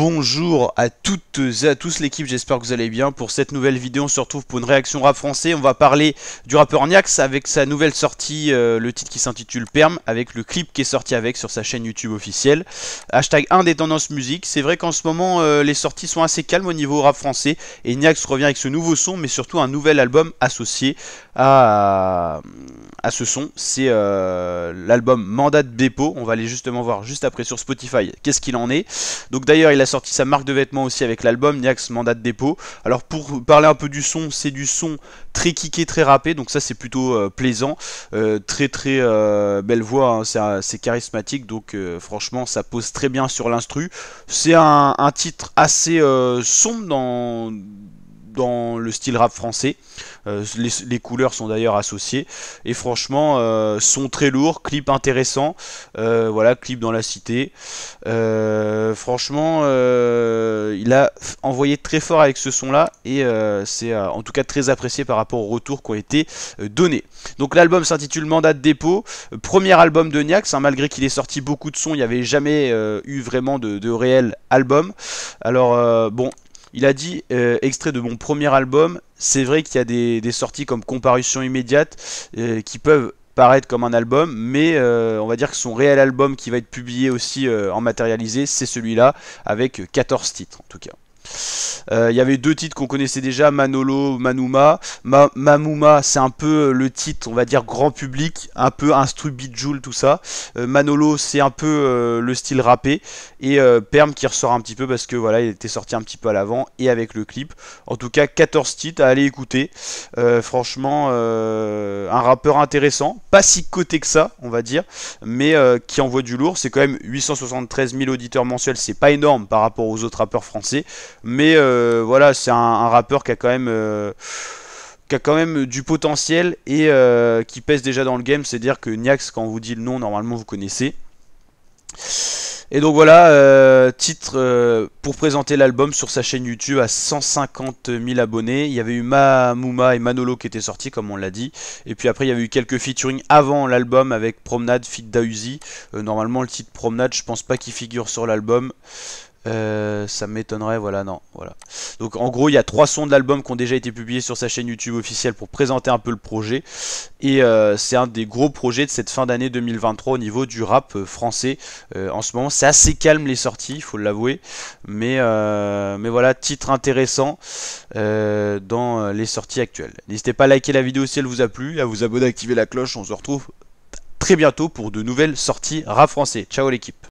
Bonjour à toutes et à tous l'équipe, j'espère que vous allez bien. Pour cette nouvelle vidéo, on se retrouve pour une réaction rap français. On va parler du rappeur Niax avec sa nouvelle sortie, euh, le titre qui s'intitule Perm, avec le clip qui est sorti avec sur sa chaîne YouTube officielle. Hashtag 1 des tendances musique. C'est vrai qu'en ce moment, euh, les sorties sont assez calmes au niveau rap français. Et Niax revient avec ce nouveau son, mais surtout un nouvel album associé à, à ce son. C'est euh, l'album Mandat de dépôt. On va aller justement voir juste après sur Spotify qu'est-ce qu'il en est. Donc d'ailleurs, il a sorti sa marque de vêtements aussi avec l'album Niax Mandat de dépôt. Alors pour parler un peu du son, c'est du son très kické, très rappé, donc ça c'est plutôt euh, plaisant. Euh, très très euh, belle voix, hein, c'est charismatique, donc franchement ça pose très bien sur l'instru. C'est un, titre assez sombre dans dans le style rap français. Euh, les, couleurs sont d'ailleurs associées. Et franchement, euh, son très lourd, clip intéressant. Euh, voilà, clip dans la cité. franchement, il a envoyé très fort avec ce son-là. Et c'est en tout cas très apprécié par rapport aux retours qui ont été donnés. Donc l'album s'intitule Mandat de dépôt. Premier album de Niax, hein, malgré qu'il ait sorti beaucoup de sons, il n'y avait jamais eu vraiment de réel album. Alors bon, il a dit, euh, extrait de mon premier album, c'est vrai qu'il y a des, sorties comme comparution immédiate euh, qui peuvent paraître comme un album, mais euh, on va dire que son réel album qui va être publié aussi en matérialisé, c'est celui-là, avec 14 titres en tout cas. Euh, il y avait deux titres qu'on connaissait déjà, Manolo, Manuma. Mamouma c'est un peu le titre, on va dire, grand public, un peu instru Bijoule tout ça. Euh, Manolo, c'est un peu euh, le style rappé. Et Perm qui ressort un petit peu parce que voilà, il était sorti un petit peu à l'avant et avec le clip. En tout cas, 14 titres à aller écouter. franchement, un rappeur intéressant, pas si coté que ça, on va dire, mais qui envoie du lourd. C'est quand même 873 000 auditeurs mensuels, c'est pas énorme par rapport aux autres rappeurs français. Mais euh, voilà, c'est un, rappeur qui a quand même euh, quand même du potentiel et euh, qui pèse déjà dans le game. C'est-à-dire que Niax, quand on vous dit le nom, normalement vous connaissez. Et donc voilà, titre pour présenter l'album sur sa chaîne YouTube à 150 000 abonnés. Il y avait eu Mamouma et Manolo qui étaient sortis, comme on l'a dit. Et puis après, il y avait eu quelques featuring avant l'album avec Promenade, Fit Uzi. normalement, le titre Promenade, je pense pas qu'il figure sur l'album. Euh, ça m'étonnerait, voilà, non, voilà. Donc en gros, il y a trois sons de l'album qui ont déjà été publiés sur sa chaîne YouTube officielle pour présenter un peu le projet. Et euh, c'est un des gros projets de cette fin d'année 2023 au niveau du rap euh, français. en ce moment, c'est assez calme les sorties, il faut l'avouer. Mais, mais voilà, titre intéressant dans les sorties actuelles. N'hésitez pas à liker la vidéo si elle vous a plu, à vous abonner, à activer la cloche. On se retrouve très bientôt pour de nouvelles sorties rap français. Ciao l'équipe